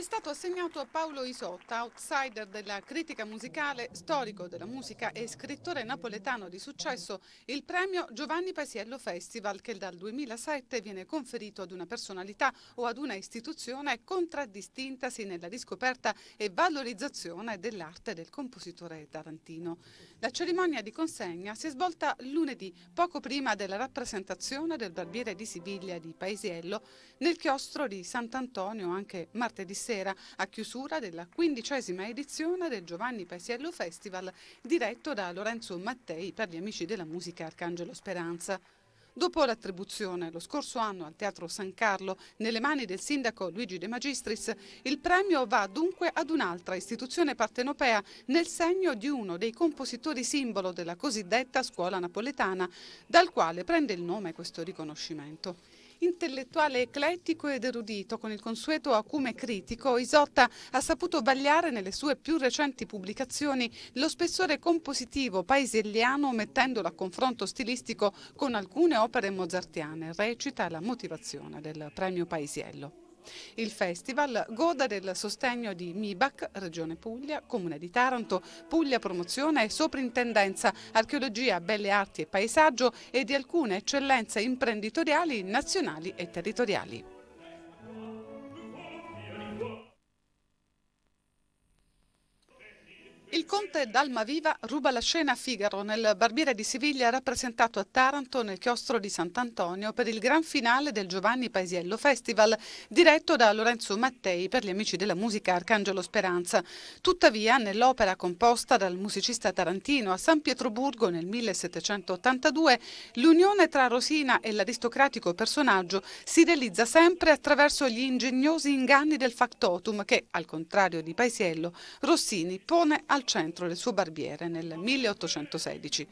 è stato assegnato a Paolo Isotta, outsider della critica musicale, storico della musica e scrittore napoletano di successo, il premio Giovanni Pasiello Festival che dal 2007 viene conferito ad una personalità o ad una istituzione contraddistintasi nella riscoperta e valorizzazione dell'arte del compositore tarantino. La cerimonia di consegna si è svolta lunedì, poco prima della rappresentazione del barbiere di Siviglia di Paesiello, nel chiostro di Sant'Antonio anche martedì sera, a chiusura della quindicesima edizione del Giovanni Paesiello Festival, diretto da Lorenzo Mattei per gli amici della musica Arcangelo Speranza. Dopo l'attribuzione lo scorso anno al Teatro San Carlo nelle mani del sindaco Luigi De Magistris, il premio va dunque ad un'altra istituzione partenopea nel segno di uno dei compositori simbolo della cosiddetta scuola napoletana, dal quale prende il nome questo riconoscimento. Intellettuale eclettico ed erudito, con il consueto acume critico, Isotta ha saputo vagliare nelle sue più recenti pubblicazioni lo spessore compositivo paeselliano mettendolo a confronto stilistico con alcune opere mozartiane. Recita la motivazione del premio Paesiello. Il festival goda del sostegno di MIBAC, Regione Puglia, Comune di Taranto, Puglia Promozione e Soprintendenza Archeologia, Belle Arti e Paesaggio e di alcune eccellenze imprenditoriali nazionali e territoriali. Il conte d'Almaviva ruba la scena a Figaro nel Barbiere di Siviglia rappresentato a Taranto nel chiostro di Sant'Antonio per il gran finale del Giovanni Paisiello Festival diretto da Lorenzo Mattei per gli amici della musica Arcangelo Speranza. Tuttavia nell'opera composta dal musicista tarantino a San Pietroburgo nel 1782 l'unione tra Rosina e l'aristocratico personaggio si realizza sempre attraverso gli ingegnosi inganni del factotum che, al contrario di Paisiello, Rossini pone al centro le sue barbiere nel 1816.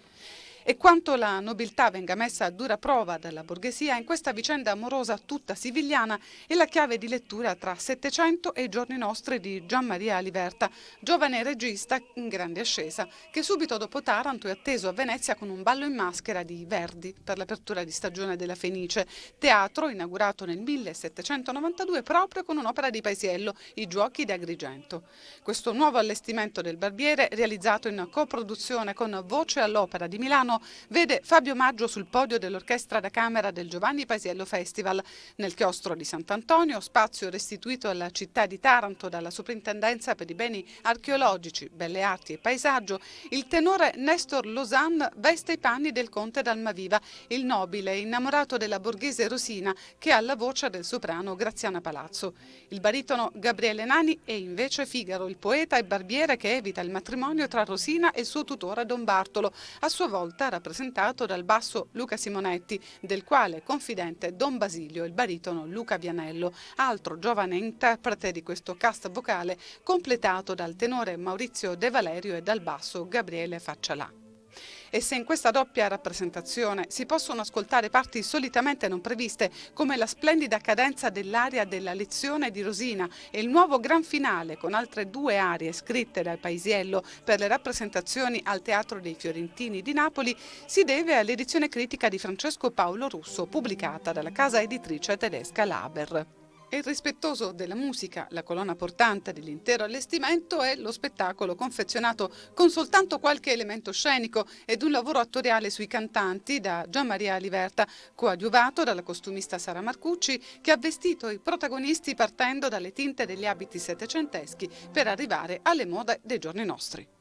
E quanto la nobiltà venga messa a dura prova dalla borghesia, in questa vicenda amorosa tutta sivigliana è la chiave di lettura tra Settecento e i giorni nostri di Gian Maria Aliverta, giovane regista in grande ascesa, che subito dopo Taranto è atteso a Venezia con un ballo in maschera di Verdi per l'apertura di stagione della Fenice, teatro inaugurato nel 1792 proprio con un'opera di Paisiello, I Giochi di Agrigento. Questo nuovo allestimento del barbiere, realizzato in coproduzione con Voce all'Opera di Milano, vede Fabio Maggio sul podio dell'orchestra da camera del Giovanni Paesiello Festival. Nel chiostro di Sant'Antonio, spazio restituito alla città di Taranto dalla Soprintendenza per i beni archeologici, belle arti e paesaggio, il tenore Nestor Lausanne veste i panni del conte d'Almaviva, il nobile innamorato della borghese Rosina che ha la voce del soprano Graziana Palazzo. Il baritono Gabriele Nani è invece Figaro, il poeta e barbiere che evita il matrimonio tra Rosina e il suo tutore Don Bartolo, a sua volta Marta, rappresentato dal basso Luca Simonetti, del quale è confidente Don Basilio, il baritono Luca Vianello, altro giovane interprete di questo cast vocale, completato dal tenore Maurizio De Valerio e dal basso Gabriele Faccialà e se in questa doppia rappresentazione si possono ascoltare parti solitamente non previste come la splendida cadenza dell'aria della lezione di Rosina e il nuovo gran finale con altre due arie scritte dal Paisiello per le rappresentazioni al Teatro dei Fiorentini di Napoli si deve all'edizione critica di Francesco Paolo Russo pubblicata dalla casa editrice tedesca Laber e rispettoso della musica, la colonna portante dell'intero allestimento è lo spettacolo confezionato con soltanto qualche elemento scenico ed un lavoro attoriale sui cantanti da Gian Maria Aliverta, coadiuvato dalla costumista Sara Marcucci che ha vestito i protagonisti partendo dalle tinte degli abiti settecenteschi per arrivare alle mode dei giorni nostri.